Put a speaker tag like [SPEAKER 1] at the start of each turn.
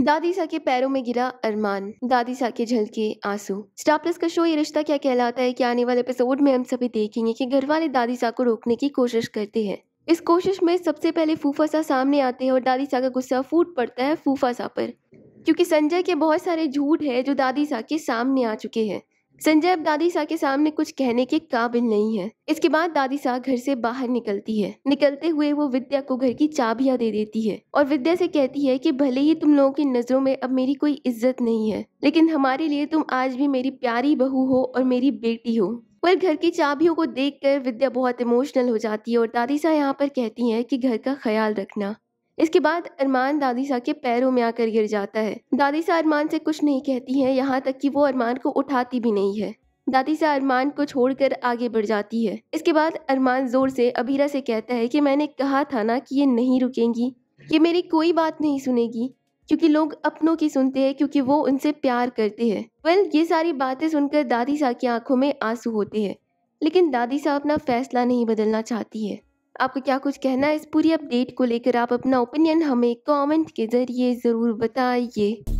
[SPEAKER 1] दादी सा के पैरों में गिरा अरमान दादी सा के झलके आंसू स्टार प्लस का शो ये रिश्ता क्या कहलाता है कि आने वाले एपिसोड में हम सभी देखेंगे कि घर वाले दादी सा को रोकने की कोशिश करते हैं इस कोशिश में सबसे पहले फूफा सा सामने आते हैं और दादी सा का गुस्सा फूट पड़ता है फूफा सा पर क्योंकि संजय के बहुत सारे झूठ है जो दादी सा के सामने आ चुके हैं संजय अब दादी साह के सामने कुछ कहने के काबिल नहीं है इसके बाद दादी साह घर से बाहर निकलती है निकलते हुए वो विद्या को घर की चाबियां दे देती है और विद्या से कहती है कि भले ही तुम लोगों की नजरों में अब मेरी कोई इज्जत नहीं है लेकिन हमारे लिए तुम आज भी मेरी प्यारी बहू हो और मेरी बेटी हो पर घर की चाबियों को देखकर विद्या बहुत इमोशनल हो जाती है और दादी साह यहाँ पर कहती हैं कि घर का ख्याल रखना इसके बाद अरमान दादी दादीसा के पैरों में आकर गिर जाता है दादी दादीसा अरमान से कुछ नहीं कहती है यहाँ तक कि वो अरमान को उठाती भी नहीं है दादी दादीसा अरमान को छोड़कर आगे बढ़ जाती है इसके बाद अरमान जोर से अबीरा से कहता है कि मैंने कहा था ना कि ये नहीं रुकेंगी ये मेरी कोई बात नहीं सुनेगी क्योंकि लोग अपनों की सुनते हैं क्योंकि वो उनसे प्यार करते हैं वेल ये सारी बातें सुनकर दादी दादीसा की आंखों में आंसू होते हैं लेकिन दादी दादीसा अपना फैसला नहीं बदलना चाहती है आपको क्या कुछ कहना है इस पूरी अपडेट को लेकर आप अपना ओपिनियन हमें कमेंट के ज़रिए ज़रूर बताइए